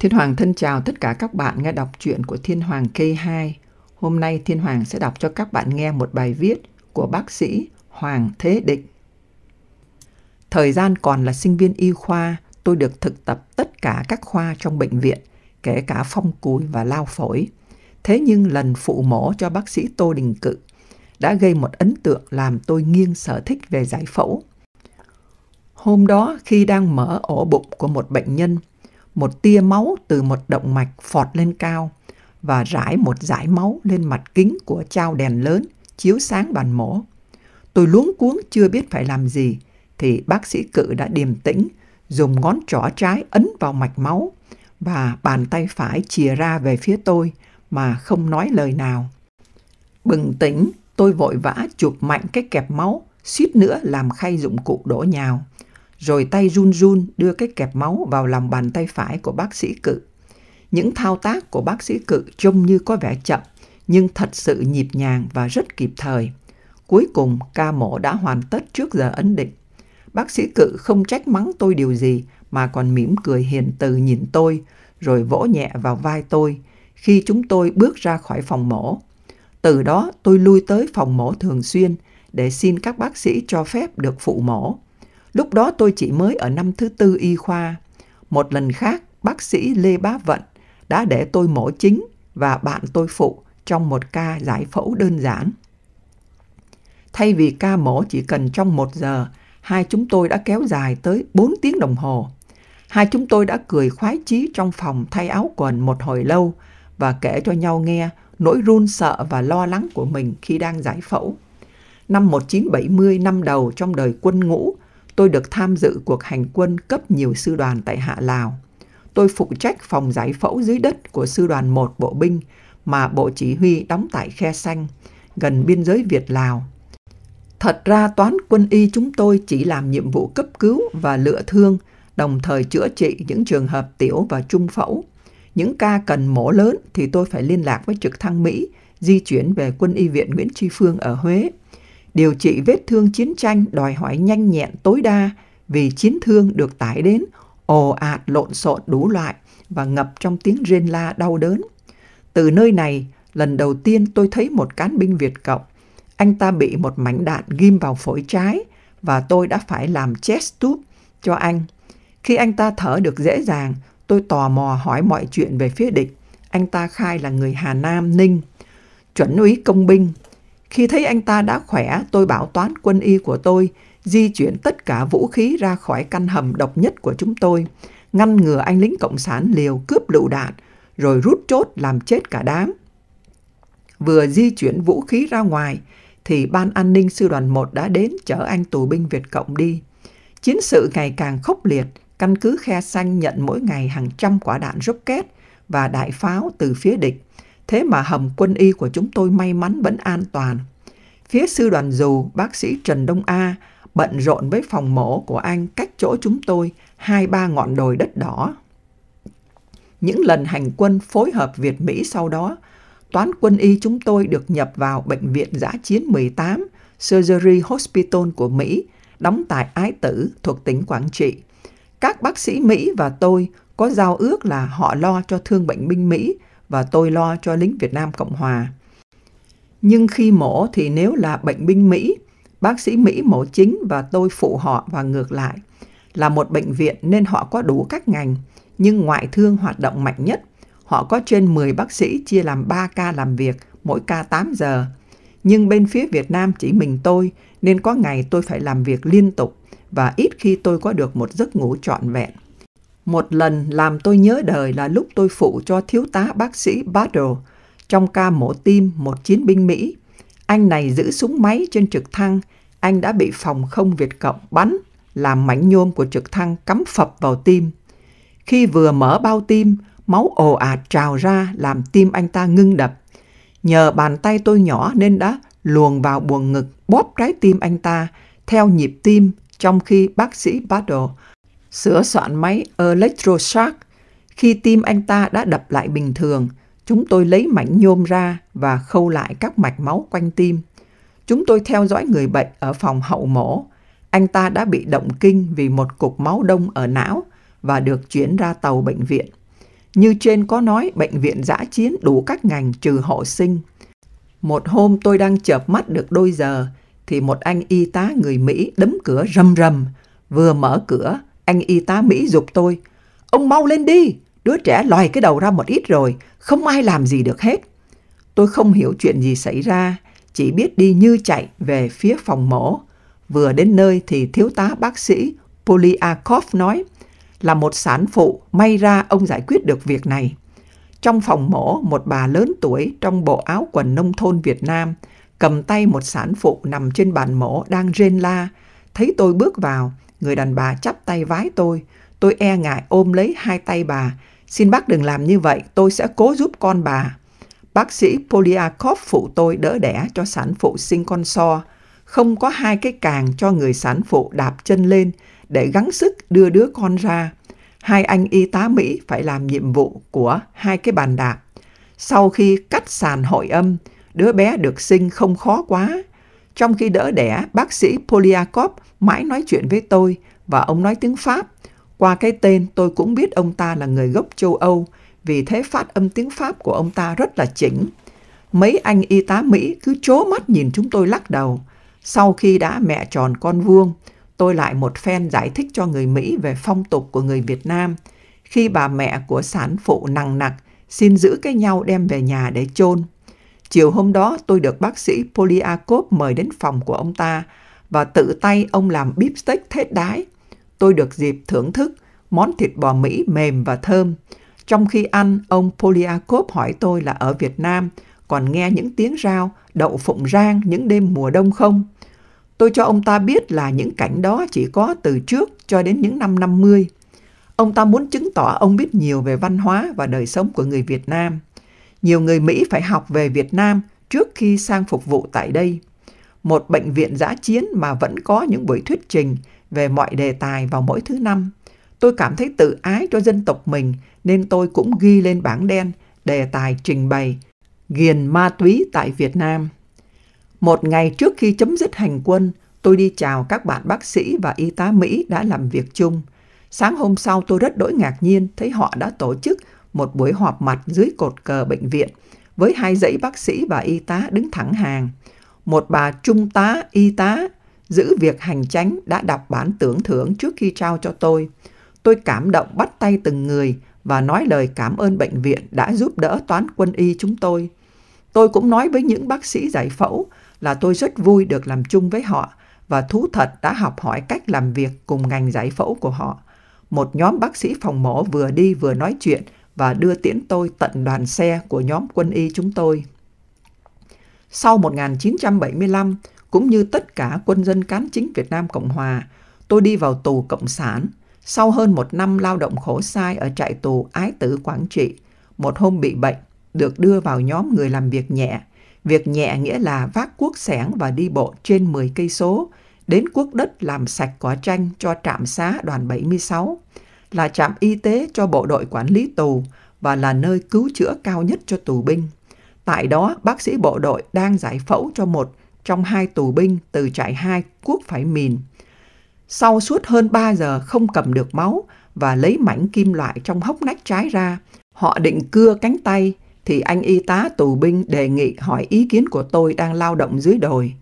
Thiên Hoàng thân chào tất cả các bạn nghe đọc truyện của Thiên Hoàng K2. Hôm nay Thiên Hoàng sẽ đọc cho các bạn nghe một bài viết của bác sĩ Hoàng Thế Định. Thời gian còn là sinh viên y khoa, tôi được thực tập tất cả các khoa trong bệnh viện, kể cả phong cùi và lao phổi. Thế nhưng lần phụ mổ cho bác sĩ Tô Đình Cự đã gây một ấn tượng làm tôi nghiêng sở thích về giải phẫu. Hôm đó khi đang mở ổ bụng của một bệnh nhân – một tia máu từ một động mạch phọt lên cao và rải một dải máu lên mặt kính của trao đèn lớn chiếu sáng bàn mổ. Tôi luống cuống chưa biết phải làm gì thì bác sĩ cự đã điềm tĩnh dùng ngón trỏ trái ấn vào mạch máu và bàn tay phải chìa ra về phía tôi mà không nói lời nào. Bừng tỉnh, tôi vội vã chụp mạnh cái kẹp máu, suýt nữa làm khay dụng cụ đổ nhào rồi tay run run đưa cái kẹp máu vào lòng bàn tay phải của bác sĩ cự. Những thao tác của bác sĩ cự trông như có vẻ chậm, nhưng thật sự nhịp nhàng và rất kịp thời. Cuối cùng, ca mổ đã hoàn tất trước giờ ấn định. Bác sĩ cự không trách mắng tôi điều gì mà còn mỉm cười hiền từ nhìn tôi, rồi vỗ nhẹ vào vai tôi khi chúng tôi bước ra khỏi phòng mổ. Từ đó tôi lui tới phòng mổ thường xuyên để xin các bác sĩ cho phép được phụ mổ. Lúc đó tôi chỉ mới ở năm thứ tư y khoa. Một lần khác, bác sĩ Lê Bá Vận đã để tôi mổ chính và bạn tôi phụ trong một ca giải phẫu đơn giản. Thay vì ca mổ chỉ cần trong một giờ, hai chúng tôi đã kéo dài tới bốn tiếng đồng hồ. Hai chúng tôi đã cười khoái chí trong phòng thay áo quần một hồi lâu và kể cho nhau nghe nỗi run sợ và lo lắng của mình khi đang giải phẫu. Năm 1970, năm đầu trong đời quân ngũ, tôi được tham dự cuộc hành quân cấp nhiều sư đoàn tại Hạ Lào. Tôi phụ trách phòng giải phẫu dưới đất của sư đoàn 1 bộ binh mà bộ chỉ huy đóng tại Khe Xanh, gần biên giới Việt-Lào. Thật ra toán quân y chúng tôi chỉ làm nhiệm vụ cấp cứu và lựa thương, đồng thời chữa trị những trường hợp tiểu và trung phẫu. Những ca cần mổ lớn thì tôi phải liên lạc với trực thăng Mỹ, di chuyển về quân y viện Nguyễn Tri Phương ở Huế – điều trị vết thương chiến tranh đòi hỏi nhanh nhẹn tối đa vì chiến thương được tải đến ồ ạt lộn xộn đủ loại và ngập trong tiếng rên la đau đớn. Từ nơi này, lần đầu tiên tôi thấy một cán binh Việt Cộng. Anh ta bị một mảnh đạn ghim vào phổi trái và tôi đã phải làm chest tube cho anh. Khi anh ta thở được dễ dàng, tôi tò mò hỏi mọi chuyện về phía địch. Anh ta khai là người Hà Nam, Ninh. Chuẩn úy công binh, khi thấy anh ta đã khỏe, tôi bảo toán quân y của tôi di chuyển tất cả vũ khí ra khỏi căn hầm độc nhất của chúng tôi, ngăn ngừa anh lính Cộng sản liều cướp lựu đạn, rồi rút chốt làm chết cả đám. Vừa di chuyển vũ khí ra ngoài, thì Ban An ninh Sư đoàn 1 đã đến chở anh tù binh Việt Cộng đi. Chiến sự ngày càng khốc liệt, căn cứ Khe Xanh nhận mỗi ngày hàng trăm quả đạn rocket và đại pháo từ phía địch. Thế mà hầm quân y của chúng tôi may mắn vẫn an toàn. Phía sư đoàn dù, bác sĩ Trần Đông A bận rộn với phòng mổ của anh cách chỗ chúng tôi hai ba ngọn đồi đất đỏ. Những lần hành quân phối hợp Việt Mỹ sau đó, toán quân y chúng tôi được nhập vào bệnh viện giã chiến 18 Surgery Hospital của Mỹ, đóng tại Ái Tử thuộc tỉnh Quảng Trị. Các bác sĩ Mỹ và tôi có giao ước là họ lo cho thương bệnh binh Mỹ và tôi lo cho lính Việt Nam Cộng Hòa. Nhưng khi mổ thì nếu là bệnh binh Mỹ, bác sĩ Mỹ mổ chính và tôi phụ họ và ngược lại. Là một bệnh viện nên họ có đủ các ngành, nhưng ngoại thương hoạt động mạnh nhất. Họ có trên 10 bác sĩ chia làm 3 ca làm việc, mỗi ca 8 giờ. Nhưng bên phía Việt Nam chỉ mình tôi, nên có ngày tôi phải làm việc liên tục và ít khi tôi có được một giấc ngủ trọn vẹn. Một lần làm tôi nhớ đời là lúc tôi phụ cho thiếu tá bác sĩ Battle trong ca mổ tim một chiến binh Mỹ. Anh này giữ súng máy trên trực thăng, anh đã bị phòng không Việt Cộng bắn, làm mảnh nhôm của trực thăng cắm phập vào tim. Khi vừa mở bao tim, máu ồ ạt trào ra làm tim anh ta ngưng đập. Nhờ bàn tay tôi nhỏ nên đã luồn vào buồng ngực bóp trái tim anh ta theo nhịp tim trong khi bác sĩ Battle sửa soạn máy electroshock. Khi tim anh ta đã đập lại bình thường, chúng tôi lấy mảnh nhôm ra và khâu lại các mạch máu quanh tim. Chúng tôi theo dõi người bệnh ở phòng hậu mổ. Anh ta đã bị động kinh vì một cục máu đông ở não và được chuyển ra tàu bệnh viện. Như trên có nói, bệnh viện giã chiến đủ các ngành trừ hộ sinh. Một hôm tôi đang chợp mắt được đôi giờ, thì một anh y tá người Mỹ đấm cửa rầm rầm. Vừa mở cửa, anh y tá Mỹ dục tôi. Ông mau lên đi, đứa trẻ lòi cái đầu ra một ít rồi, không ai làm gì được hết. Tôi không hiểu chuyện gì xảy ra, chỉ biết đi như chạy về phía phòng mổ. Vừa đến nơi thì thiếu tá bác sĩ Polyakov nói, là một sản phụ, may ra ông giải quyết được việc này. Trong phòng mổ, một bà lớn tuổi trong bộ áo quần nông thôn Việt Nam cầm tay một sản phụ nằm trên bàn mổ đang rên la. Thấy tôi bước vào, Người đàn bà chắp tay vái tôi. Tôi e ngại ôm lấy hai tay bà. Xin bác đừng làm như vậy, tôi sẽ cố giúp con bà. Bác sĩ Poliakov phụ tôi đỡ đẻ cho sản phụ sinh con so. Không có hai cái càng cho người sản phụ đạp chân lên để gắn sức đưa đứa con ra. Hai anh y tá Mỹ phải làm nhiệm vụ của hai cái bàn đạp. Sau khi cắt sàn hội âm, đứa bé được sinh không khó quá trong khi đỡ đẻ, bác sĩ Polyakov mãi nói chuyện với tôi và ông nói tiếng Pháp. Qua cái tên tôi cũng biết ông ta là người gốc châu Âu, vì thế phát âm tiếng Pháp của ông ta rất là chỉnh. Mấy anh y tá Mỹ cứ chố mắt nhìn chúng tôi lắc đầu. Sau khi đã mẹ tròn con vuông, tôi lại một phen giải thích cho người Mỹ về phong tục của người Việt Nam. Khi bà mẹ của sản phụ nặng nặc xin giữ cái nhau đem về nhà để chôn Chiều hôm đó tôi được bác sĩ Poliakov mời đến phòng của ông ta và tự tay ông làm bíp steak thết đái. Tôi được dịp thưởng thức món thịt bò Mỹ mềm và thơm. Trong khi ăn, ông Poliakov hỏi tôi là ở Việt Nam còn nghe những tiếng rao đậu phụng rang những đêm mùa đông không? Tôi cho ông ta biết là những cảnh đó chỉ có từ trước cho đến những năm 50. Ông ta muốn chứng tỏ ông biết nhiều về văn hóa và đời sống của người Việt Nam nhiều người Mỹ phải học về Việt Nam trước khi sang phục vụ tại đây. Một bệnh viện giã chiến mà vẫn có những buổi thuyết trình về mọi đề tài vào mỗi thứ năm. Tôi cảm thấy tự ái cho dân tộc mình nên tôi cũng ghi lên bảng đen đề tài trình bày Ghiền ma túy tại Việt Nam. Một ngày trước khi chấm dứt hành quân, tôi đi chào các bạn bác sĩ và y tá Mỹ đã làm việc chung. Sáng hôm sau tôi rất đỗi ngạc nhiên thấy họ đã tổ chức một buổi họp mặt dưới cột cờ bệnh viện với hai dãy bác sĩ và y tá đứng thẳng hàng. Một bà trung tá y tá giữ việc hành tránh đã đọc bản tưởng thưởng trước khi trao cho tôi. Tôi cảm động bắt tay từng người và nói lời cảm ơn bệnh viện đã giúp đỡ toán quân y chúng tôi. Tôi cũng nói với những bác sĩ giải phẫu là tôi rất vui được làm chung với họ và thú thật đã học hỏi cách làm việc cùng ngành giải phẫu của họ. Một nhóm bác sĩ phòng mổ vừa đi vừa nói chuyện và đưa tiễn tôi tận đoàn xe của nhóm quân y chúng tôi. Sau 1975, cũng như tất cả quân dân cán chính Việt Nam Cộng Hòa, tôi đi vào tù Cộng sản. Sau hơn một năm lao động khổ sai ở trại tù Ái Tử Quảng Trị, một hôm bị bệnh, được đưa vào nhóm người làm việc nhẹ. Việc nhẹ nghĩa là vác cuốc sẻng và đi bộ trên 10 cây số, đến cuốc đất làm sạch quả tranh cho trạm xá đoàn 76 là trạm y tế cho bộ đội quản lý tù và là nơi cứu chữa cao nhất cho tù binh. Tại đó, bác sĩ bộ đội đang giải phẫu cho một trong hai tù binh từ trại 2 quốc phải mìn. Sau suốt hơn 3 giờ không cầm được máu và lấy mảnh kim loại trong hốc nách trái ra, họ định cưa cánh tay thì anh y tá tù binh đề nghị hỏi ý kiến của tôi đang lao động dưới đồi.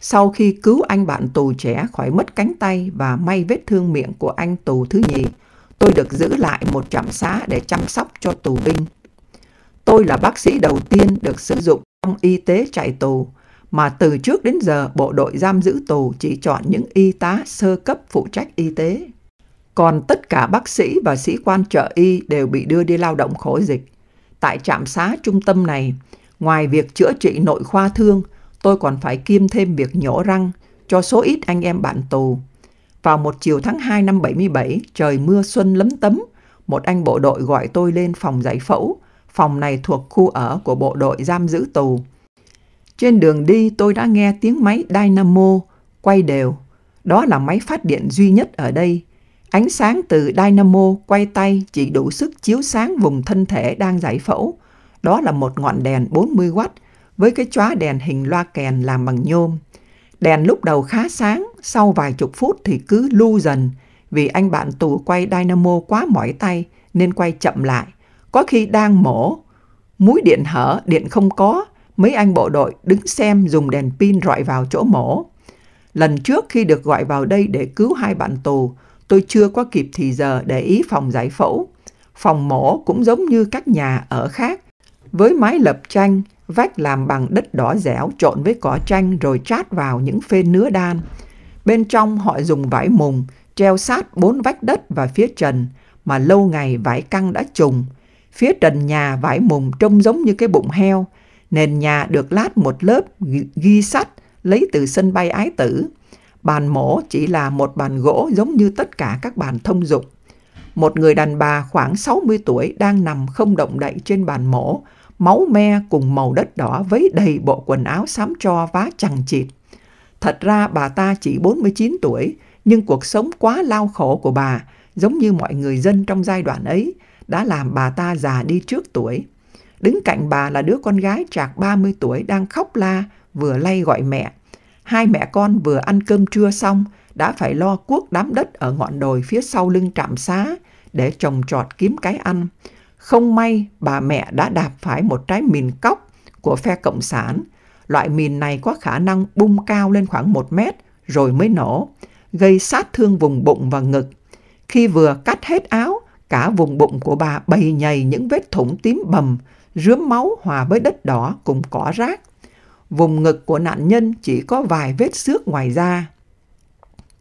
Sau khi cứu anh bạn tù trẻ khỏi mất cánh tay và may vết thương miệng của anh tù thứ nhì, Tôi được giữ lại một trạm xá để chăm sóc cho tù binh. Tôi là bác sĩ đầu tiên được sử dụng trong y tế trại tù, mà từ trước đến giờ bộ đội giam giữ tù chỉ chọn những y tá sơ cấp phụ trách y tế. Còn tất cả bác sĩ và sĩ quan trợ y đều bị đưa đi lao động khổ dịch. Tại trạm xá trung tâm này, ngoài việc chữa trị nội khoa thương, tôi còn phải kiêm thêm việc nhổ răng cho số ít anh em bạn tù vào một chiều tháng 2 năm 77, trời mưa xuân lấm tấm, một anh bộ đội gọi tôi lên phòng giải phẫu. Phòng này thuộc khu ở của bộ đội giam giữ tù. Trên đường đi tôi đã nghe tiếng máy dynamo quay đều. Đó là máy phát điện duy nhất ở đây. Ánh sáng từ dynamo quay tay chỉ đủ sức chiếu sáng vùng thân thể đang giải phẫu. Đó là một ngọn đèn 40W với cái chóa đèn hình loa kèn làm bằng nhôm. Đèn lúc đầu khá sáng, sau vài chục phút thì cứ lưu dần vì anh bạn tù quay dynamo quá mỏi tay nên quay chậm lại. Có khi đang mổ, mũi điện hở, điện không có, mấy anh bộ đội đứng xem dùng đèn pin rọi vào chỗ mổ. Lần trước khi được gọi vào đây để cứu hai bạn tù, tôi chưa có kịp thì giờ để ý phòng giải phẫu. Phòng mổ cũng giống như các nhà ở khác, với mái lập tranh, vách làm bằng đất đỏ dẻo trộn với cỏ tranh rồi chát vào những phên nứa đan. Bên trong họ dùng vải mùng treo sát bốn vách đất và phía trần mà lâu ngày vải căng đã trùng. Phía trần nhà vải mùng trông giống như cái bụng heo. Nền nhà được lát một lớp ghi sắt lấy từ sân bay ái tử. Bàn mổ chỉ là một bàn gỗ giống như tất cả các bàn thông dụng. Một người đàn bà khoảng 60 tuổi đang nằm không động đậy trên bàn mổ, máu me cùng màu đất đỏ với đầy bộ quần áo xám cho vá chằng chịt. Thật ra bà ta chỉ 49 tuổi, nhưng cuộc sống quá lao khổ của bà, giống như mọi người dân trong giai đoạn ấy, đã làm bà ta già đi trước tuổi. Đứng cạnh bà là đứa con gái trạc 30 tuổi đang khóc la, vừa lay gọi mẹ. Hai mẹ con vừa ăn cơm trưa xong, đã phải lo cuốc đám đất ở ngọn đồi phía sau lưng trạm xá để trồng trọt kiếm cái ăn. Không may, bà mẹ đã đạp phải một trái mìn cóc của phe Cộng sản loại mìn này có khả năng bung cao lên khoảng 1 mét rồi mới nổ, gây sát thương vùng bụng và ngực. Khi vừa cắt hết áo, cả vùng bụng của bà bầy nhầy những vết thủng tím bầm, rướm máu hòa với đất đỏ cùng cỏ rác. Vùng ngực của nạn nhân chỉ có vài vết xước ngoài da.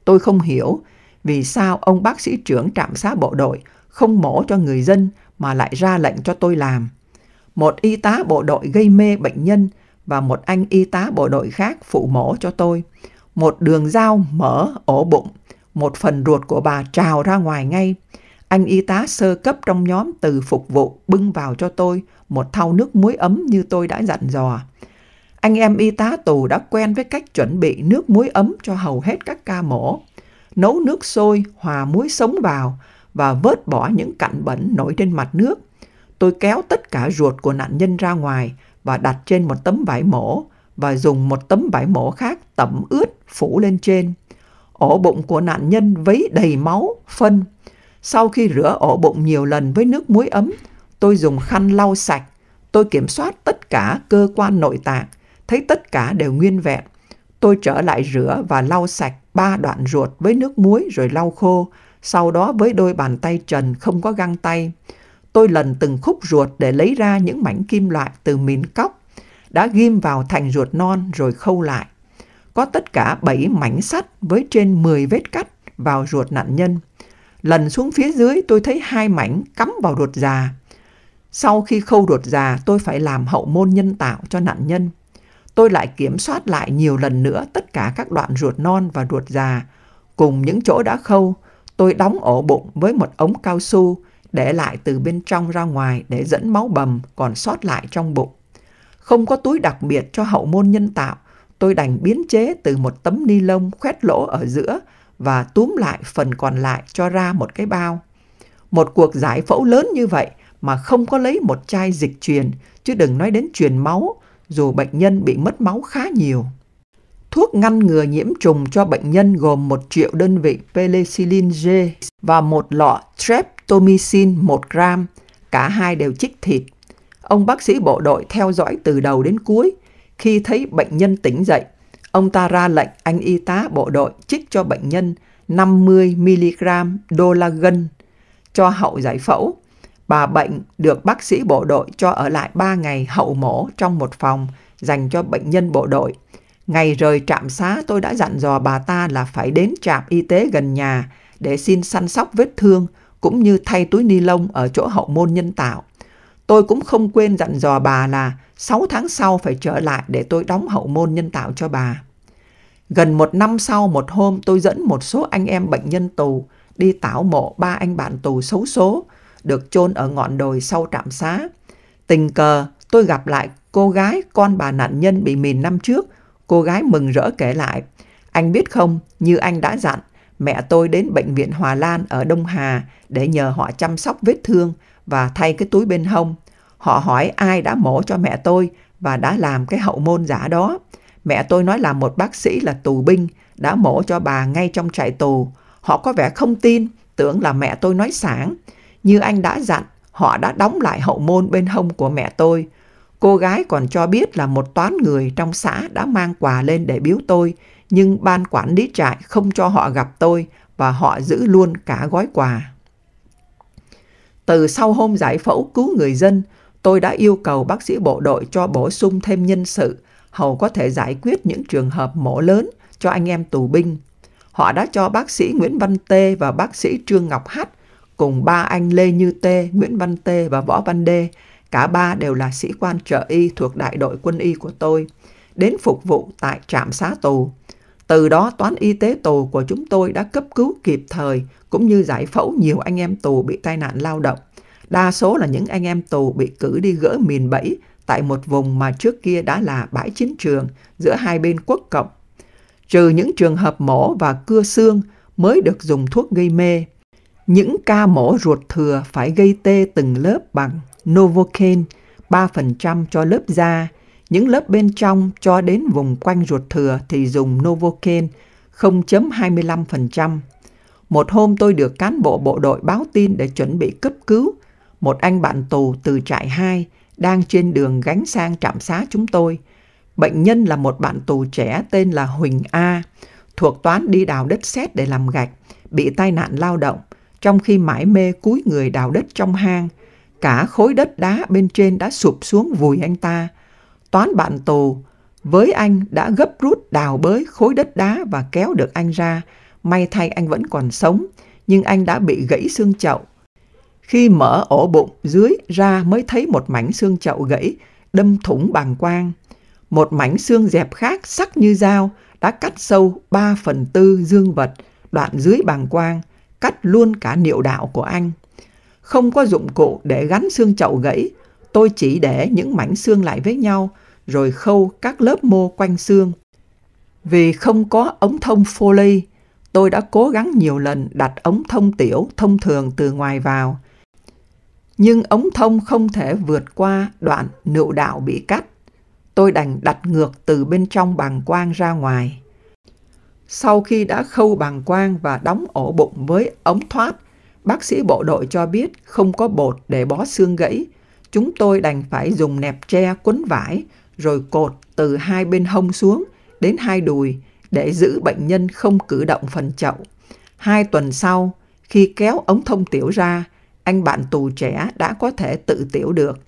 Tôi không hiểu vì sao ông bác sĩ trưởng trạm xá bộ đội không mổ cho người dân mà lại ra lệnh cho tôi làm. Một y tá bộ đội gây mê bệnh nhân và một anh y tá bộ đội khác phụ mổ cho tôi. Một đường dao mở ổ bụng, một phần ruột của bà trào ra ngoài ngay. Anh y tá sơ cấp trong nhóm từ phục vụ bưng vào cho tôi một thau nước muối ấm như tôi đã dặn dò. Anh em y tá tù đã quen với cách chuẩn bị nước muối ấm cho hầu hết các ca mổ. Nấu nước sôi, hòa muối sống vào và vớt bỏ những cặn bẩn nổi trên mặt nước. Tôi kéo tất cả ruột của nạn nhân ra ngoài và đặt trên một tấm vải mổ và dùng một tấm vải mổ khác tẩm ướt phủ lên trên. Ổ bụng của nạn nhân vấy đầy máu, phân. Sau khi rửa ổ bụng nhiều lần với nước muối ấm, tôi dùng khăn lau sạch. Tôi kiểm soát tất cả cơ quan nội tạng, thấy tất cả đều nguyên vẹn. Tôi trở lại rửa và lau sạch ba đoạn ruột với nước muối rồi lau khô, sau đó với đôi bàn tay trần không có găng tay tôi lần từng khúc ruột để lấy ra những mảnh kim loại từ mìn cóc, đã ghim vào thành ruột non rồi khâu lại. Có tất cả 7 mảnh sắt với trên 10 vết cắt vào ruột nạn nhân. Lần xuống phía dưới tôi thấy hai mảnh cắm vào ruột già. Sau khi khâu ruột già, tôi phải làm hậu môn nhân tạo cho nạn nhân. Tôi lại kiểm soát lại nhiều lần nữa tất cả các đoạn ruột non và ruột già. Cùng những chỗ đã khâu, tôi đóng ổ bụng với một ống cao su để lại từ bên trong ra ngoài để dẫn máu bầm còn sót lại trong bụng. Không có túi đặc biệt cho hậu môn nhân tạo, tôi đành biến chế từ một tấm ni lông khoét lỗ ở giữa và túm lại phần còn lại cho ra một cái bao. Một cuộc giải phẫu lớn như vậy mà không có lấy một chai dịch truyền, chứ đừng nói đến truyền máu, dù bệnh nhân bị mất máu khá nhiều. Thuốc ngăn ngừa nhiễm trùng cho bệnh nhân gồm 1 triệu đơn vị penicillin G và một lọ streptomycin 1 gram, cả hai đều chích thịt. Ông bác sĩ bộ đội theo dõi từ đầu đến cuối. Khi thấy bệnh nhân tỉnh dậy, ông ta ra lệnh anh y tá bộ đội chích cho bệnh nhân 50mg dolagan cho hậu giải phẫu. Bà bệnh được bác sĩ bộ đội cho ở lại 3 ngày hậu mổ trong một phòng dành cho bệnh nhân bộ đội – Ngày rời trạm xá tôi đã dặn dò bà ta là phải đến trạm y tế gần nhà để xin săn sóc vết thương cũng như thay túi ni lông ở chỗ hậu môn nhân tạo. Tôi cũng không quên dặn dò bà là 6 tháng sau phải trở lại để tôi đóng hậu môn nhân tạo cho bà. Gần một năm sau một hôm tôi dẫn một số anh em bệnh nhân tù đi tảo mộ ba anh bạn tù xấu số được chôn ở ngọn đồi sau trạm xá. Tình cờ tôi gặp lại cô gái con bà nạn nhân bị mìn năm trước Cô gái mừng rỡ kể lại, anh biết không, như anh đã dặn, mẹ tôi đến bệnh viện Hòa Lan ở Đông Hà để nhờ họ chăm sóc vết thương và thay cái túi bên hông. Họ hỏi ai đã mổ cho mẹ tôi và đã làm cái hậu môn giả đó. Mẹ tôi nói là một bác sĩ là tù binh đã mổ cho bà ngay trong trại tù. Họ có vẻ không tin, tưởng là mẹ tôi nói sảng. Như anh đã dặn, họ đã đóng lại hậu môn bên hông của mẹ tôi. Cô gái còn cho biết là một toán người trong xã đã mang quà lên để biếu tôi, nhưng ban quản lý trại không cho họ gặp tôi và họ giữ luôn cả gói quà. Từ sau hôm giải phẫu cứu người dân, tôi đã yêu cầu bác sĩ bộ đội cho bổ sung thêm nhân sự, hầu có thể giải quyết những trường hợp mổ lớn cho anh em tù binh. Họ đã cho bác sĩ Nguyễn Văn Tê và bác sĩ Trương Ngọc Hát cùng ba anh Lê Như Tê, Nguyễn Văn Tê và Võ Văn Đê Cả ba đều là sĩ quan trợ y thuộc đại đội quân y của tôi, đến phục vụ tại trạm xá tù. Từ đó toán y tế tù của chúng tôi đã cấp cứu kịp thời cũng như giải phẫu nhiều anh em tù bị tai nạn lao động. Đa số là những anh em tù bị cử đi gỡ mìn bẫy tại một vùng mà trước kia đã là bãi chiến trường giữa hai bên quốc cộng. Trừ những trường hợp mổ và cưa xương mới được dùng thuốc gây mê. Những ca mổ ruột thừa phải gây tê từng lớp bằng Novocaine 3% cho lớp da, những lớp bên trong cho đến vùng quanh ruột thừa thì dùng Novocaine 0.25%. Một hôm tôi được cán bộ bộ đội báo tin để chuẩn bị cấp cứu. Một anh bạn tù từ trại 2 đang trên đường gánh sang trạm xá chúng tôi. Bệnh nhân là một bạn tù trẻ tên là Huỳnh A, thuộc toán đi đào đất sét để làm gạch, bị tai nạn lao động, trong khi mãi mê cúi người đào đất trong hang – cả khối đất đá bên trên đã sụp xuống vùi anh ta. Toán bạn tù với anh đã gấp rút đào bới khối đất đá và kéo được anh ra. May thay anh vẫn còn sống, nhưng anh đã bị gãy xương chậu. Khi mở ổ bụng dưới ra mới thấy một mảnh xương chậu gãy, đâm thủng bàng quang. Một mảnh xương dẹp khác sắc như dao đã cắt sâu 3 phần tư dương vật, đoạn dưới bàng quang, cắt luôn cả niệu đạo của anh không có dụng cụ để gắn xương chậu gãy, tôi chỉ để những mảnh xương lại với nhau rồi khâu các lớp mô quanh xương. Vì không có ống thông Foley, tôi đã cố gắng nhiều lần đặt ống thông tiểu thông thường từ ngoài vào. Nhưng ống thông không thể vượt qua đoạn nựu đạo bị cắt. Tôi đành đặt ngược từ bên trong bàng quang ra ngoài. Sau khi đã khâu bàng quang và đóng ổ bụng với ống thoát, Bác sĩ bộ đội cho biết không có bột để bó xương gãy. Chúng tôi đành phải dùng nẹp tre quấn vải rồi cột từ hai bên hông xuống đến hai đùi để giữ bệnh nhân không cử động phần chậu. Hai tuần sau, khi kéo ống thông tiểu ra, anh bạn tù trẻ đã có thể tự tiểu được.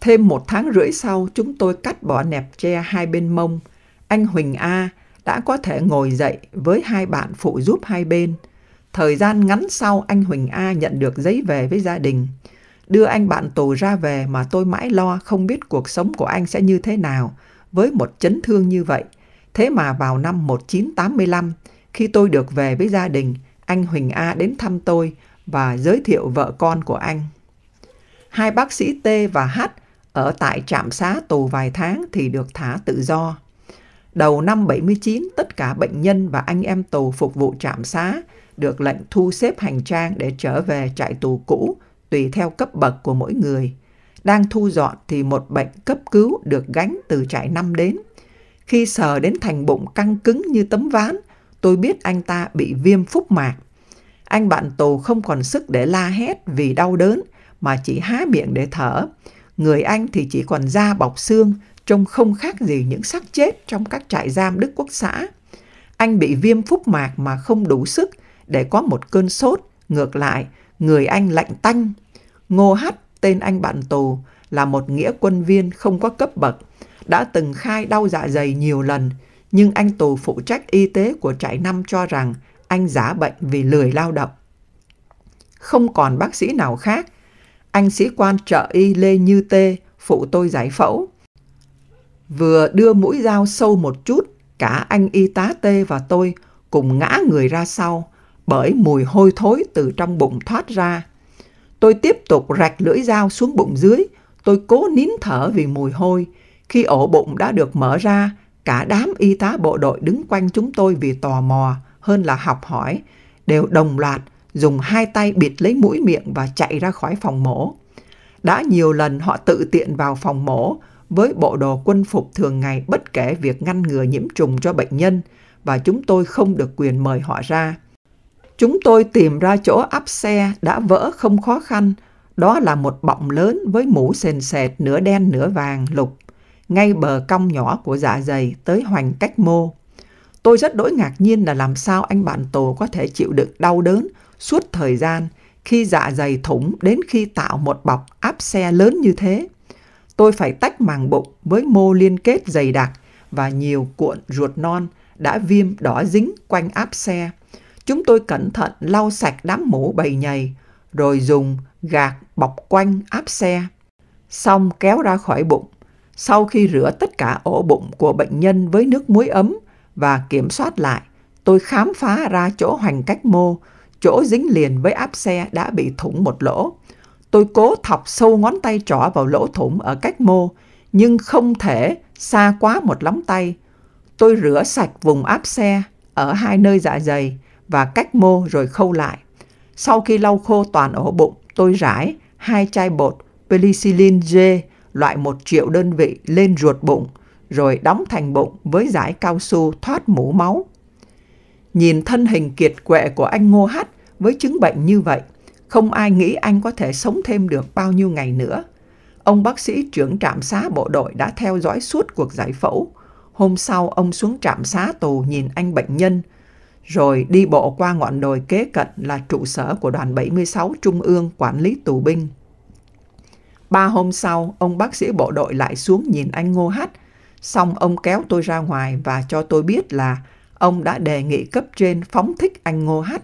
Thêm một tháng rưỡi sau, chúng tôi cắt bỏ nẹp tre hai bên mông. Anh Huỳnh A đã có thể ngồi dậy với hai bạn phụ giúp hai bên. Thời gian ngắn sau anh Huỳnh A nhận được giấy về với gia đình. Đưa anh bạn tù ra về mà tôi mãi lo không biết cuộc sống của anh sẽ như thế nào với một chấn thương như vậy. Thế mà vào năm 1985, khi tôi được về với gia đình, anh Huỳnh A đến thăm tôi và giới thiệu vợ con của anh. Hai bác sĩ T và H ở tại trạm xá tù vài tháng thì được thả tự do. Đầu năm 79, tất cả bệnh nhân và anh em tù phục vụ trạm xá được lệnh thu xếp hành trang để trở về trại tù cũ tùy theo cấp bậc của mỗi người. Đang thu dọn thì một bệnh cấp cứu được gánh từ trại năm đến. Khi sờ đến thành bụng căng cứng như tấm ván, tôi biết anh ta bị viêm phúc mạc. Anh bạn tù không còn sức để la hét vì đau đớn mà chỉ há miệng để thở. Người anh thì chỉ còn da bọc xương, trông không khác gì những xác chết trong các trại giam Đức Quốc xã. Anh bị viêm phúc mạc mà không đủ sức – để có một cơn sốt. Ngược lại, người anh lạnh tanh. Ngô Hắt, tên anh bạn tù, là một nghĩa quân viên không có cấp bậc, đã từng khai đau dạ dày nhiều lần, nhưng anh tù phụ trách y tế của trại năm cho rằng anh giả bệnh vì lười lao động. Không còn bác sĩ nào khác, anh sĩ quan trợ y Lê Như Tê phụ tôi giải phẫu. Vừa đưa mũi dao sâu một chút, cả anh y tá Tê và tôi cùng ngã người ra sau, bởi mùi hôi thối từ trong bụng thoát ra. Tôi tiếp tục rạch lưỡi dao xuống bụng dưới, tôi cố nín thở vì mùi hôi. Khi ổ bụng đã được mở ra, cả đám y tá bộ đội đứng quanh chúng tôi vì tò mò hơn là học hỏi, đều đồng loạt dùng hai tay bịt lấy mũi miệng và chạy ra khỏi phòng mổ. Đã nhiều lần họ tự tiện vào phòng mổ với bộ đồ quân phục thường ngày bất kể việc ngăn ngừa nhiễm trùng cho bệnh nhân và chúng tôi không được quyền mời họ ra. Chúng tôi tìm ra chỗ áp xe đã vỡ không khó khăn. Đó là một bọng lớn với mũ sền sệt nửa đen nửa vàng lục, ngay bờ cong nhỏ của dạ dày tới hoành cách mô. Tôi rất đỗi ngạc nhiên là làm sao anh bạn tù có thể chịu đựng đau đớn suốt thời gian khi dạ dày thủng đến khi tạo một bọc áp xe lớn như thế. Tôi phải tách màng bụng với mô liên kết dày đặc và nhiều cuộn ruột non đã viêm đỏ dính quanh áp xe Chúng tôi cẩn thận lau sạch đám mũ bầy nhầy, rồi dùng gạt bọc quanh áp xe. Xong kéo ra khỏi bụng. Sau khi rửa tất cả ổ bụng của bệnh nhân với nước muối ấm và kiểm soát lại, tôi khám phá ra chỗ hoành cách mô, chỗ dính liền với áp xe đã bị thủng một lỗ. Tôi cố thọc sâu ngón tay trỏ vào lỗ thủng ở cách mô, nhưng không thể xa quá một lóng tay. Tôi rửa sạch vùng áp xe ở hai nơi dạ dày, và cách mô rồi khâu lại. Sau khi lau khô toàn ổ bụng, tôi rải hai chai bột penicillin G loại 1 triệu đơn vị lên ruột bụng, rồi đóng thành bụng với giải cao su thoát mũ máu. Nhìn thân hình kiệt quệ của anh Ngô Hát với chứng bệnh như vậy, không ai nghĩ anh có thể sống thêm được bao nhiêu ngày nữa. Ông bác sĩ trưởng trạm xá bộ đội đã theo dõi suốt cuộc giải phẫu. Hôm sau, ông xuống trạm xá tù nhìn anh bệnh nhân – rồi đi bộ qua ngọn đồi kế cận là trụ sở của đoàn 76 Trung ương quản lý tù binh. Ba hôm sau, ông bác sĩ bộ đội lại xuống nhìn anh Ngô Hát, xong ông kéo tôi ra ngoài và cho tôi biết là ông đã đề nghị cấp trên phóng thích anh Ngô Hát.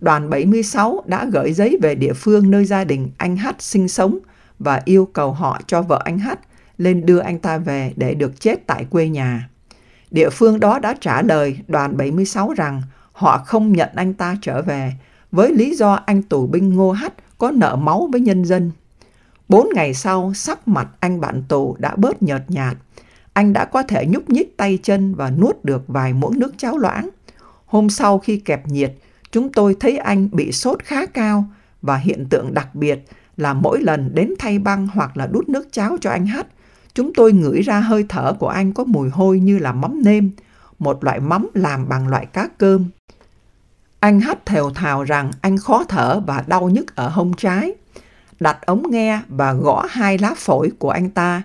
Đoàn 76 đã gửi giấy về địa phương nơi gia đình anh Hát sinh sống và yêu cầu họ cho vợ anh Hát lên đưa anh ta về để được chết tại quê nhà. Địa phương đó đã trả lời đoàn 76 rằng họ không nhận anh ta trở về với lý do anh tù binh Ngô Hách có nợ máu với nhân dân. Bốn ngày sau, sắc mặt anh bạn tù đã bớt nhợt nhạt. Anh đã có thể nhúc nhích tay chân và nuốt được vài muỗng nước cháo loãng. Hôm sau khi kẹp nhiệt, chúng tôi thấy anh bị sốt khá cao và hiện tượng đặc biệt là mỗi lần đến thay băng hoặc là đút nước cháo cho anh Hách, Chúng tôi ngửi ra hơi thở của anh có mùi hôi như là mắm nêm, một loại mắm làm bằng loại cá cơm. Anh hắt thều thào rằng anh khó thở và đau nhức ở hông trái. Đặt ống nghe và gõ hai lá phổi của anh ta.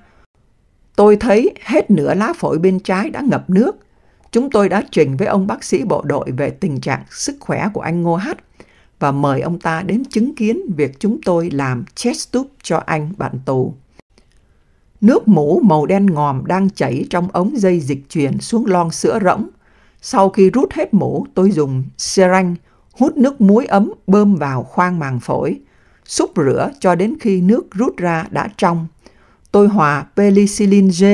Tôi thấy hết nửa lá phổi bên trái đã ngập nước. Chúng tôi đã trình với ông bác sĩ bộ đội về tình trạng sức khỏe của anh Ngô Hát và mời ông ta đến chứng kiến việc chúng tôi làm chest tube cho anh bạn tù. Nước mũ màu đen ngòm đang chảy trong ống dây dịch chuyển xuống lon sữa rỗng. Sau khi rút hết mũ, tôi dùng seranh hút nước muối ấm bơm vào khoang màng phổi, xúc rửa cho đến khi nước rút ra đã trong. Tôi hòa penicillin G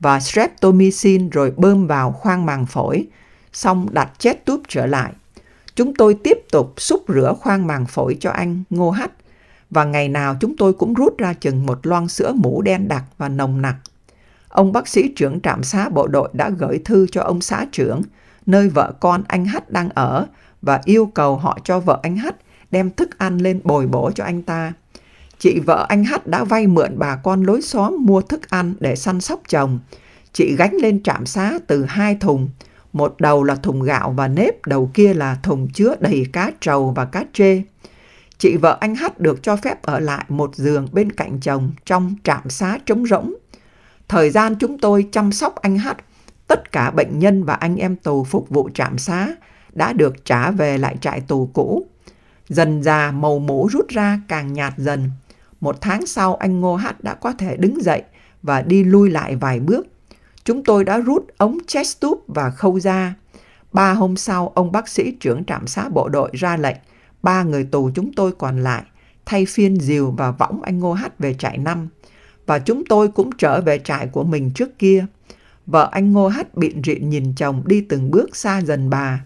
và streptomycin rồi bơm vào khoang màng phổi, xong đặt chết túp trở lại. Chúng tôi tiếp tục xúc rửa khoang màng phổi cho anh Ngô Hách và ngày nào chúng tôi cũng rút ra chừng một lon sữa mũ đen đặc và nồng nặc. Ông bác sĩ trưởng trạm xá bộ đội đã gửi thư cho ông xá trưởng, nơi vợ con anh Hắt đang ở, và yêu cầu họ cho vợ anh Hắt đem thức ăn lên bồi bổ cho anh ta. Chị vợ anh Hắt đã vay mượn bà con lối xóm mua thức ăn để săn sóc chồng. Chị gánh lên trạm xá từ hai thùng, một đầu là thùng gạo và nếp, đầu kia là thùng chứa đầy cá trầu và cá trê chị vợ anh Hát được cho phép ở lại một giường bên cạnh chồng trong trạm xá trống rỗng. Thời gian chúng tôi chăm sóc anh Hát, tất cả bệnh nhân và anh em tù phục vụ trạm xá đã được trả về lại trại tù cũ. Dần già màu mũ rút ra càng nhạt dần. Một tháng sau anh Ngô Hát đã có thể đứng dậy và đi lui lại vài bước. Chúng tôi đã rút ống chest tube và khâu da. Ba hôm sau, ông bác sĩ trưởng trạm xá bộ đội ra lệnh Ba người tù chúng tôi còn lại thay phiên Diều và võng anh Ngô Hát về trại năm và chúng tôi cũng trở về trại của mình trước kia. Vợ anh Ngô Hát bịn rịn nhìn chồng đi từng bước xa dần bà.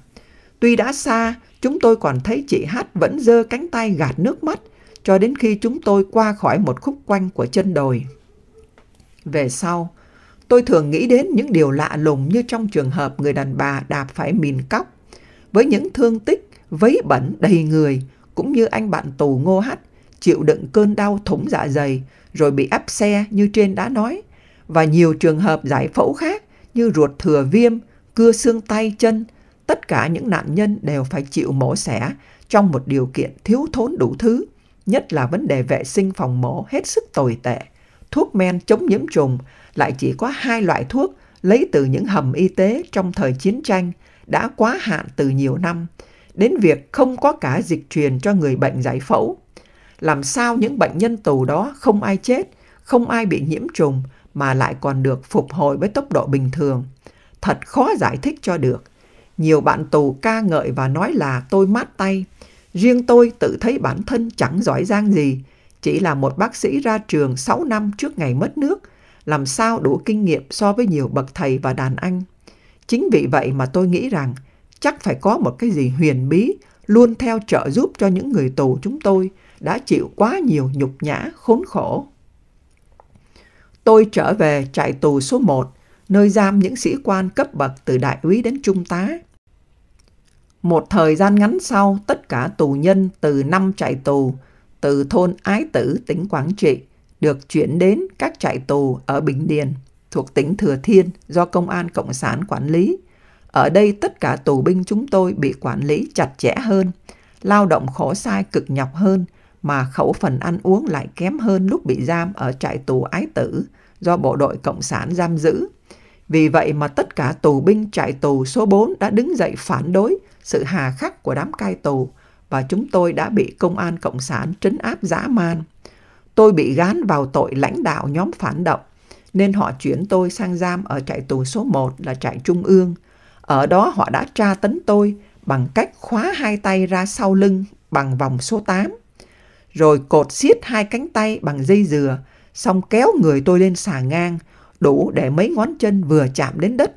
Tuy đã xa, chúng tôi còn thấy chị Hát vẫn dơ cánh tay gạt nước mắt cho đến khi chúng tôi qua khỏi một khúc quanh của chân đồi. Về sau, tôi thường nghĩ đến những điều lạ lùng như trong trường hợp người đàn bà đạp phải mìn cóc với những thương tích vấy bẩn đầy người, cũng như anh bạn tù Ngô Hắt chịu đựng cơn đau thủng dạ dày rồi bị áp xe như trên đã nói và nhiều trường hợp giải phẫu khác như ruột thừa viêm, cưa xương tay chân, tất cả những nạn nhân đều phải chịu mổ xẻ trong một điều kiện thiếu thốn đủ thứ, nhất là vấn đề vệ sinh phòng mổ hết sức tồi tệ. Thuốc men chống nhiễm trùng lại chỉ có hai loại thuốc lấy từ những hầm y tế trong thời chiến tranh đã quá hạn từ nhiều năm, đến việc không có cả dịch truyền cho người bệnh giải phẫu. Làm sao những bệnh nhân tù đó không ai chết, không ai bị nhiễm trùng mà lại còn được phục hồi với tốc độ bình thường? Thật khó giải thích cho được. Nhiều bạn tù ca ngợi và nói là tôi mát tay. Riêng tôi tự thấy bản thân chẳng giỏi giang gì, chỉ là một bác sĩ ra trường 6 năm trước ngày mất nước, làm sao đủ kinh nghiệm so với nhiều bậc thầy và đàn anh. Chính vì vậy mà tôi nghĩ rằng chắc phải có một cái gì huyền bí luôn theo trợ giúp cho những người tù chúng tôi đã chịu quá nhiều nhục nhã, khốn khổ. Tôi trở về trại tù số 1, nơi giam những sĩ quan cấp bậc từ đại úy đến trung tá. Một thời gian ngắn sau, tất cả tù nhân từ năm trại tù từ thôn Ái Tử, tỉnh Quảng Trị được chuyển đến các trại tù ở Bình Điền thuộc tỉnh Thừa Thiên do Công an Cộng sản quản lý. Ở đây tất cả tù binh chúng tôi bị quản lý chặt chẽ hơn, lao động khổ sai cực nhọc hơn, mà khẩu phần ăn uống lại kém hơn lúc bị giam ở trại tù ái tử do bộ đội Cộng sản giam giữ. Vì vậy mà tất cả tù binh trại tù số 4 đã đứng dậy phản đối sự hà khắc của đám cai tù và chúng tôi đã bị công an Cộng sản trấn áp dã man. Tôi bị gán vào tội lãnh đạo nhóm phản động, nên họ chuyển tôi sang giam ở trại tù số 1 là trại Trung ương – ở đó họ đã tra tấn tôi bằng cách khóa hai tay ra sau lưng bằng vòng số 8, rồi cột xiết hai cánh tay bằng dây dừa, xong kéo người tôi lên xà ngang, đủ để mấy ngón chân vừa chạm đến đất.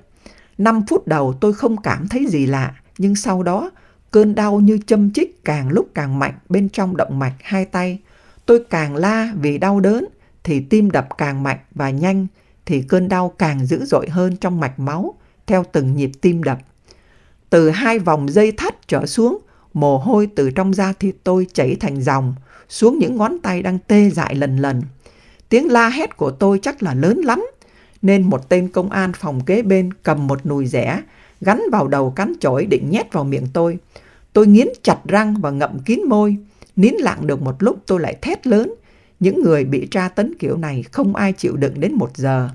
5 phút đầu tôi không cảm thấy gì lạ, nhưng sau đó cơn đau như châm chích càng lúc càng mạnh bên trong động mạch hai tay. Tôi càng la vì đau đớn thì tim đập càng mạnh và nhanh thì cơn đau càng dữ dội hơn trong mạch máu theo từng nhịp tim đập. Từ hai vòng dây thắt trở xuống, mồ hôi từ trong da thịt tôi chảy thành dòng, xuống những ngón tay đang tê dại lần lần. Tiếng la hét của tôi chắc là lớn lắm, nên một tên công an phòng kế bên cầm một nùi rẻ, gắn vào đầu cán chổi định nhét vào miệng tôi. Tôi nghiến chặt răng và ngậm kín môi. Nín lặng được một lúc tôi lại thét lớn. Những người bị tra tấn kiểu này không ai chịu đựng đến một giờ.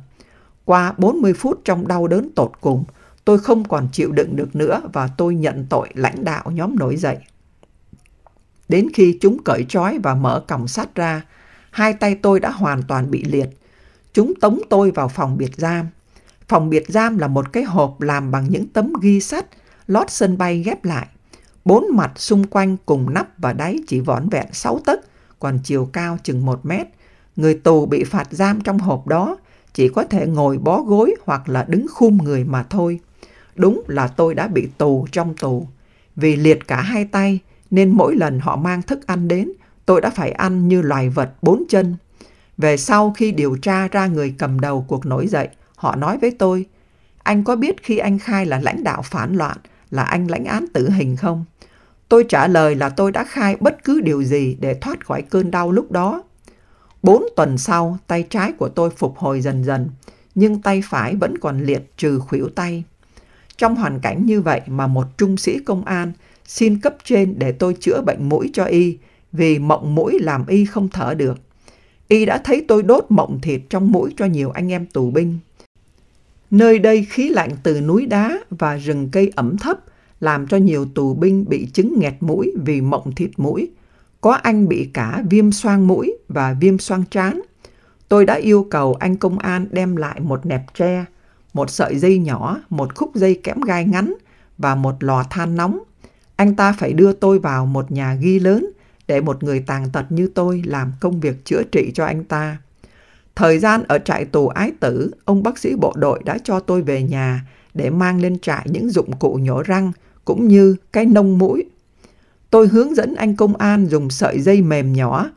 Qua 40 phút trong đau đớn tột cùng, tôi không còn chịu đựng được nữa và tôi nhận tội lãnh đạo nhóm nổi dậy. Đến khi chúng cởi trói và mở còng sắt ra, hai tay tôi đã hoàn toàn bị liệt. Chúng tống tôi vào phòng biệt giam. Phòng biệt giam là một cái hộp làm bằng những tấm ghi sắt, lót sân bay ghép lại. Bốn mặt xung quanh cùng nắp và đáy chỉ vỏn vẹn 6 tấc, còn chiều cao chừng 1 mét. Người tù bị phạt giam trong hộp đó, chỉ có thể ngồi bó gối hoặc là đứng khum người mà thôi. Đúng là tôi đã bị tù trong tù. Vì liệt cả hai tay nên mỗi lần họ mang thức ăn đến, tôi đã phải ăn như loài vật bốn chân. Về sau khi điều tra ra người cầm đầu cuộc nổi dậy, họ nói với tôi, anh có biết khi anh khai là lãnh đạo phản loạn là anh lãnh án tử hình không? Tôi trả lời là tôi đã khai bất cứ điều gì để thoát khỏi cơn đau lúc đó. Bốn tuần sau, tay trái của tôi phục hồi dần dần, nhưng tay phải vẫn còn liệt trừ khuỷu tay. Trong hoàn cảnh như vậy mà một trung sĩ công an xin cấp trên để tôi chữa bệnh mũi cho y vì mộng mũi làm y không thở được. Y đã thấy tôi đốt mộng thịt trong mũi cho nhiều anh em tù binh. Nơi đây khí lạnh từ núi đá và rừng cây ẩm thấp làm cho nhiều tù binh bị chứng nghẹt mũi vì mộng thịt mũi có anh bị cả viêm xoang mũi và viêm xoang trán. Tôi đã yêu cầu anh công an đem lại một nẹp tre, một sợi dây nhỏ, một khúc dây kẽm gai ngắn và một lò than nóng. Anh ta phải đưa tôi vào một nhà ghi lớn để một người tàn tật như tôi làm công việc chữa trị cho anh ta. Thời gian ở trại tù ái tử, ông bác sĩ bộ đội đã cho tôi về nhà để mang lên trại những dụng cụ nhổ răng cũng như cái nông mũi Tôi hướng dẫn anh công an dùng sợi dây mềm nhỏ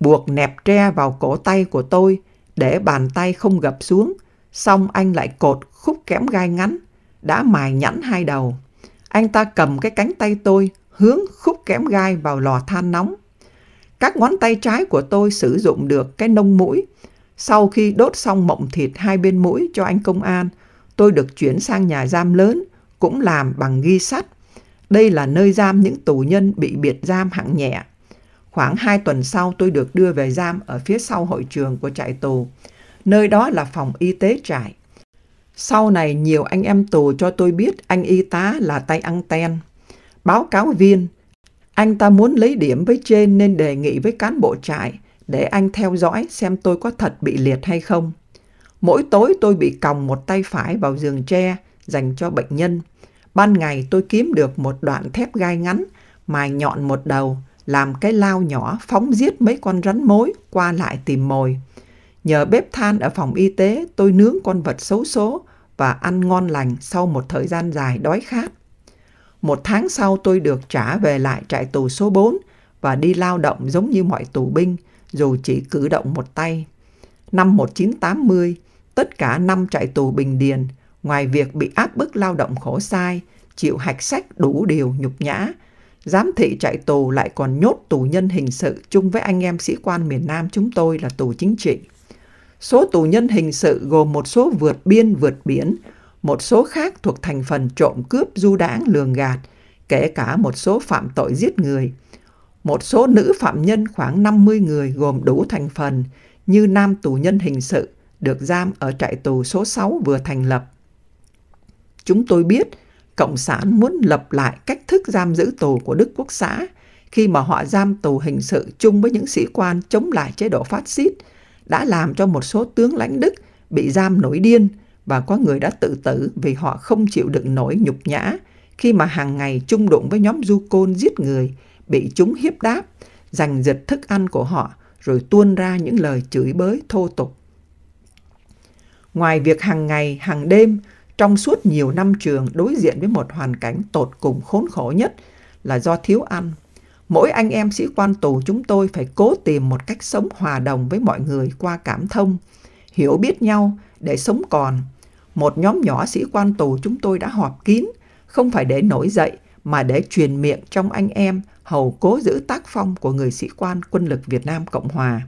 buộc nẹp tre vào cổ tay của tôi để bàn tay không gập xuống, xong anh lại cột khúc kẽm gai ngắn đã mài nhẵn hai đầu. Anh ta cầm cái cánh tay tôi hướng khúc kẽm gai vào lò than nóng. Các ngón tay trái của tôi sử dụng được cái nông mũi. Sau khi đốt xong mộng thịt hai bên mũi cho anh công an, tôi được chuyển sang nhà giam lớn, cũng làm bằng ghi sắt đây là nơi giam những tù nhân bị biệt giam hạng nhẹ. Khoảng 2 tuần sau tôi được đưa về giam ở phía sau hội trường của trại tù. Nơi đó là phòng y tế trại. Sau này nhiều anh em tù cho tôi biết anh y tá là tay ăn ten. Báo cáo viên, anh ta muốn lấy điểm với trên nên đề nghị với cán bộ trại để anh theo dõi xem tôi có thật bị liệt hay không. Mỗi tối tôi bị còng một tay phải vào giường tre dành cho bệnh nhân. Ban ngày tôi kiếm được một đoạn thép gai ngắn, mài nhọn một đầu, làm cái lao nhỏ phóng giết mấy con rắn mối qua lại tìm mồi. Nhờ bếp than ở phòng y tế, tôi nướng con vật xấu số và ăn ngon lành sau một thời gian dài đói khát. Một tháng sau tôi được trả về lại trại tù số 4 và đi lao động giống như mọi tù binh, dù chỉ cử động một tay. Năm 1980, tất cả năm trại tù Bình Điền ngoài việc bị áp bức lao động khổ sai, chịu hạch sách đủ điều nhục nhã, giám thị trại tù lại còn nhốt tù nhân hình sự chung với anh em sĩ quan miền Nam chúng tôi là tù chính trị. Số tù nhân hình sự gồm một số vượt biên vượt biển, một số khác thuộc thành phần trộm cướp du đảng lường gạt, kể cả một số phạm tội giết người. Một số nữ phạm nhân khoảng 50 người gồm đủ thành phần như nam tù nhân hình sự được giam ở trại tù số 6 vừa thành lập Chúng tôi biết Cộng sản muốn lập lại cách thức giam giữ tù của Đức Quốc xã khi mà họ giam tù hình sự chung với những sĩ quan chống lại chế độ phát xít đã làm cho một số tướng lãnh Đức bị giam nổi điên và có người đã tự tử vì họ không chịu đựng nổi nhục nhã khi mà hàng ngày chung đụng với nhóm du côn giết người, bị chúng hiếp đáp, giành giật thức ăn của họ rồi tuôn ra những lời chửi bới thô tục. Ngoài việc hàng ngày, hàng đêm, trong suốt nhiều năm trường đối diện với một hoàn cảnh tột cùng khốn khổ nhất là do thiếu ăn. Mỗi anh em sĩ quan tù chúng tôi phải cố tìm một cách sống hòa đồng với mọi người qua cảm thông, hiểu biết nhau để sống còn. Một nhóm nhỏ sĩ quan tù chúng tôi đã họp kín, không phải để nổi dậy mà để truyền miệng trong anh em hầu cố giữ tác phong của người sĩ quan quân lực Việt Nam Cộng Hòa.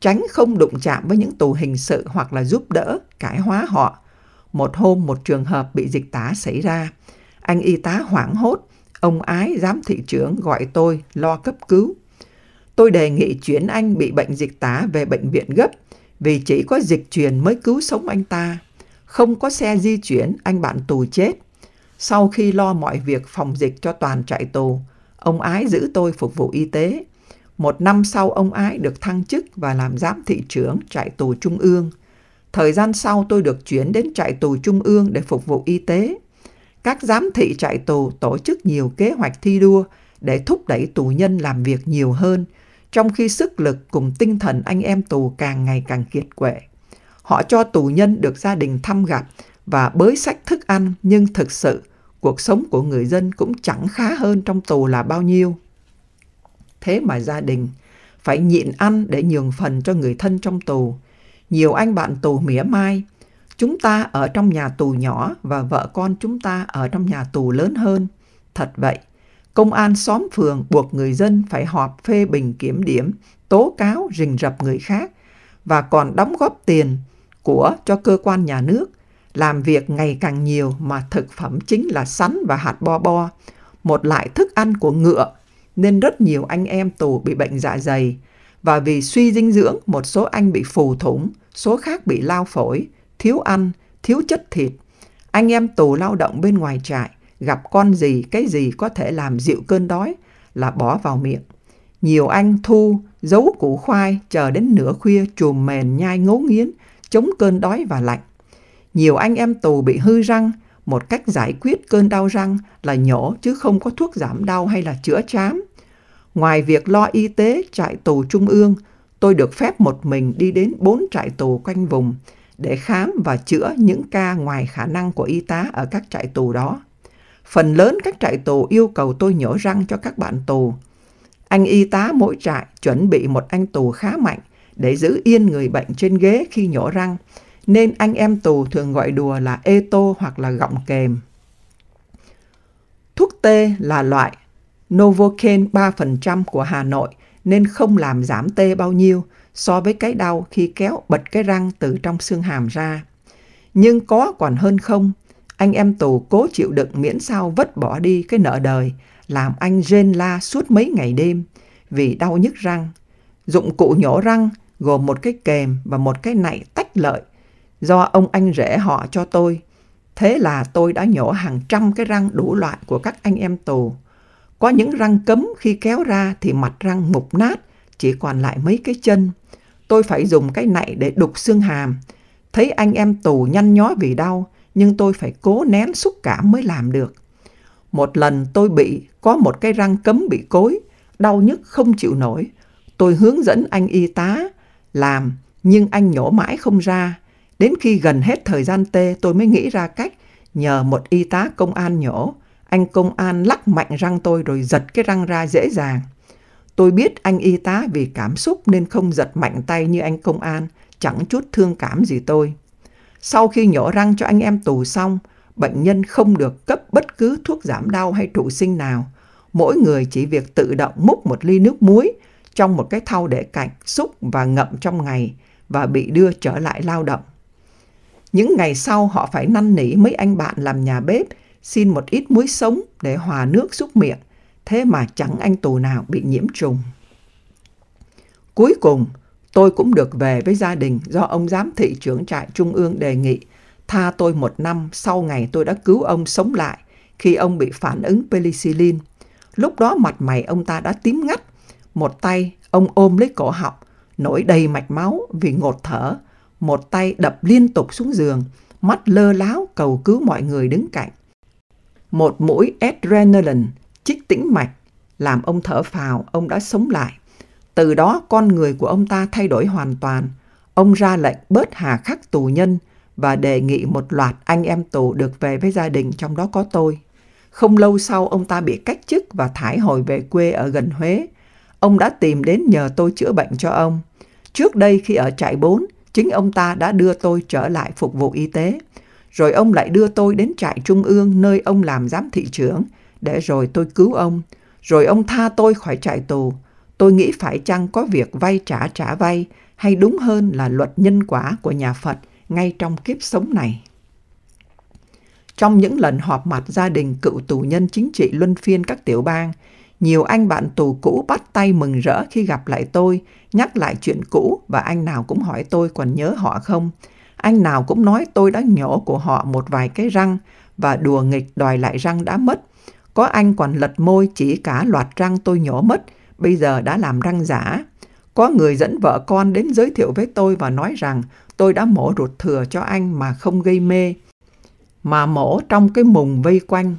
Tránh không đụng chạm với những tù hình sự hoặc là giúp đỡ, cải hóa họ – một hôm một trường hợp bị dịch tả xảy ra. Anh y tá hoảng hốt, ông ái giám thị trưởng gọi tôi lo cấp cứu. Tôi đề nghị chuyển anh bị bệnh dịch tả về bệnh viện gấp vì chỉ có dịch truyền mới cứu sống anh ta. Không có xe di chuyển, anh bạn tù chết. Sau khi lo mọi việc phòng dịch cho toàn trại tù, ông ái giữ tôi phục vụ y tế. Một năm sau ông ái được thăng chức và làm giám thị trưởng trại tù trung ương – Thời gian sau tôi được chuyển đến trại tù trung ương để phục vụ y tế. Các giám thị trại tù tổ chức nhiều kế hoạch thi đua để thúc đẩy tù nhân làm việc nhiều hơn, trong khi sức lực cùng tinh thần anh em tù càng ngày càng kiệt quệ. Họ cho tù nhân được gia đình thăm gặp và bới sách thức ăn nhưng thực sự cuộc sống của người dân cũng chẳng khá hơn trong tù là bao nhiêu. Thế mà gia đình phải nhịn ăn để nhường phần cho người thân trong tù nhiều anh bạn tù mỉa mai. Chúng ta ở trong nhà tù nhỏ và vợ con chúng ta ở trong nhà tù lớn hơn. Thật vậy, công an xóm phường buộc người dân phải họp phê bình kiểm điểm, tố cáo rình rập người khác và còn đóng góp tiền của cho cơ quan nhà nước làm việc ngày càng nhiều mà thực phẩm chính là sắn và hạt bo bo, một loại thức ăn của ngựa, nên rất nhiều anh em tù bị bệnh dạ dày, và vì suy dinh dưỡng một số anh bị phù thủng, số khác bị lao phổi, thiếu ăn, thiếu chất thịt. Anh em tù lao động bên ngoài trại gặp con gì, cái gì có thể làm dịu cơn đói là bỏ vào miệng. Nhiều anh thu, giấu củ khoai chờ đến nửa khuya chùm mền nhai ngấu nghiến, chống cơn đói và lạnh. Nhiều anh em tù bị hư răng, một cách giải quyết cơn đau răng là nhổ chứ không có thuốc giảm đau hay là chữa chám. Ngoài việc lo y tế trại tù trung ương, tôi được phép một mình đi đến bốn trại tù quanh vùng để khám và chữa những ca ngoài khả năng của y tá ở các trại tù đó. Phần lớn các trại tù yêu cầu tôi nhổ răng cho các bạn tù. Anh y tá mỗi trại chuẩn bị một anh tù khá mạnh để giữ yên người bệnh trên ghế khi nhổ răng, nên anh em tù thường gọi đùa là ê tô hoặc là gọng kềm. Thuốc tê là loại Novocaine 3% của Hà Nội nên không làm giảm tê bao nhiêu so với cái đau khi kéo bật cái răng từ trong xương hàm ra. Nhưng có còn hơn không, anh em tù cố chịu đựng miễn sao vứt bỏ đi cái nợ đời, làm anh rên la suốt mấy ngày đêm vì đau nhức răng. Dụng cụ nhổ răng gồm một cái kềm và một cái nạy tách lợi do ông anh rể họ cho tôi. Thế là tôi đã nhổ hàng trăm cái răng đủ loại của các anh em tù. Có những răng cấm khi kéo ra thì mặt răng mục nát, chỉ còn lại mấy cái chân. Tôi phải dùng cái nạy để đục xương hàm. Thấy anh em tù nhăn nhó vì đau, nhưng tôi phải cố nén xúc cảm mới làm được. Một lần tôi bị, có một cái răng cấm bị cối, đau nhức không chịu nổi. Tôi hướng dẫn anh y tá làm, nhưng anh nhổ mãi không ra. Đến khi gần hết thời gian tê, tôi mới nghĩ ra cách nhờ một y tá công an nhổ. Anh công an lắc mạnh răng tôi rồi giật cái răng ra dễ dàng. Tôi biết anh y tá vì cảm xúc nên không giật mạnh tay như anh công an, chẳng chút thương cảm gì tôi. Sau khi nhổ răng cho anh em tù xong, bệnh nhân không được cấp bất cứ thuốc giảm đau hay trụ sinh nào. Mỗi người chỉ việc tự động múc một ly nước muối trong một cái thau để cạnh, xúc và ngậm trong ngày và bị đưa trở lại lao động. Những ngày sau họ phải năn nỉ mấy anh bạn làm nhà bếp xin một ít muối sống để hòa nước xúc miệng, thế mà chẳng anh tù nào bị nhiễm trùng. Cuối cùng, tôi cũng được về với gia đình do ông giám thị trưởng trại trung ương đề nghị tha tôi một năm sau ngày tôi đã cứu ông sống lại khi ông bị phản ứng penicillin. Lúc đó mặt mày ông ta đã tím ngắt, một tay ông ôm lấy cổ họng, nổi đầy mạch máu vì ngột thở, một tay đập liên tục xuống giường, mắt lơ láo cầu cứu mọi người đứng cạnh. Một mũi adrenaline chích tĩnh mạch, làm ông thở phào, ông đã sống lại. Từ đó con người của ông ta thay đổi hoàn toàn. Ông ra lệnh bớt hà khắc tù nhân và đề nghị một loạt anh em tù được về với gia đình trong đó có tôi. Không lâu sau ông ta bị cách chức và thải hồi về quê ở gần Huế. Ông đã tìm đến nhờ tôi chữa bệnh cho ông. Trước đây khi ở trại 4, chính ông ta đã đưa tôi trở lại phục vụ y tế rồi ông lại đưa tôi đến trại trung ương nơi ông làm giám thị trưởng, để rồi tôi cứu ông, rồi ông tha tôi khỏi trại tù. Tôi nghĩ phải chăng có việc vay trả trả vay, hay đúng hơn là luật nhân quả của nhà Phật ngay trong kiếp sống này. Trong những lần họp mặt gia đình cựu tù nhân chính trị luân phiên các tiểu bang, nhiều anh bạn tù cũ bắt tay mừng rỡ khi gặp lại tôi, nhắc lại chuyện cũ và anh nào cũng hỏi tôi còn nhớ họ không – anh nào cũng nói tôi đã nhổ của họ một vài cái răng và đùa nghịch đòi lại răng đã mất. Có anh còn lật môi chỉ cả loạt răng tôi nhổ mất, bây giờ đã làm răng giả. Có người dẫn vợ con đến giới thiệu với tôi và nói rằng tôi đã mổ ruột thừa cho anh mà không gây mê, mà mổ trong cái mùng vây quanh.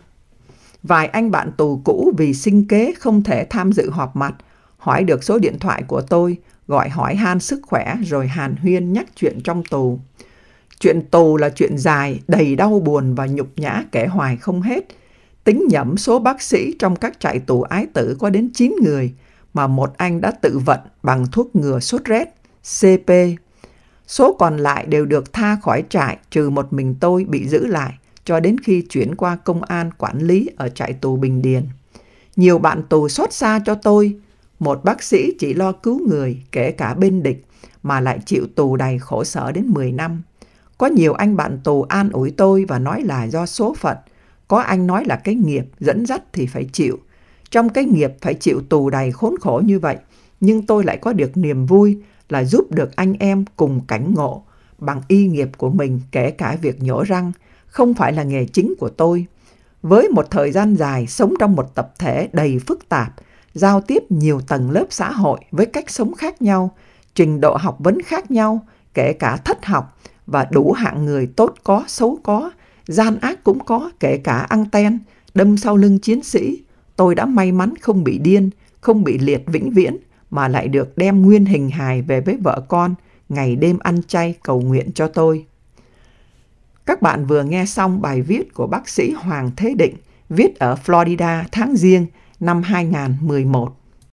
Vài anh bạn tù cũ vì sinh kế không thể tham dự họp mặt, hỏi được số điện thoại của tôi, gọi hỏi han sức khỏe rồi hàn huyên nhắc chuyện trong tù. Chuyện tù là chuyện dài, đầy đau buồn và nhục nhã kể hoài không hết. Tính nhẩm số bác sĩ trong các trại tù ái tử có đến 9 người, mà một anh đã tự vận bằng thuốc ngừa sốt rét, CP. Số còn lại đều được tha khỏi trại, trừ một mình tôi bị giữ lại, cho đến khi chuyển qua công an quản lý ở trại tù Bình Điền. Nhiều bạn tù xót xa cho tôi, một bác sĩ chỉ lo cứu người, kể cả bên địch, mà lại chịu tù đầy khổ sở đến 10 năm. Có nhiều anh bạn tù an ủi tôi và nói là do số phận. Có anh nói là cái nghiệp dẫn dắt thì phải chịu. Trong cái nghiệp phải chịu tù đầy khốn khổ như vậy, nhưng tôi lại có được niềm vui là giúp được anh em cùng cảnh ngộ bằng y nghiệp của mình kể cả việc nhổ răng, không phải là nghề chính của tôi. Với một thời gian dài sống trong một tập thể đầy phức tạp, giao tiếp nhiều tầng lớp xã hội với cách sống khác nhau, trình độ học vấn khác nhau, kể cả thất học và đủ hạng người tốt có, xấu có, gian ác cũng có, kể cả ăn ten đâm sau lưng chiến sĩ. Tôi đã may mắn không bị điên, không bị liệt vĩnh viễn, mà lại được đem nguyên hình hài về với vợ con, ngày đêm ăn chay cầu nguyện cho tôi. Các bạn vừa nghe xong bài viết của bác sĩ Hoàng Thế Định viết ở Florida tháng Giêng năm 2011.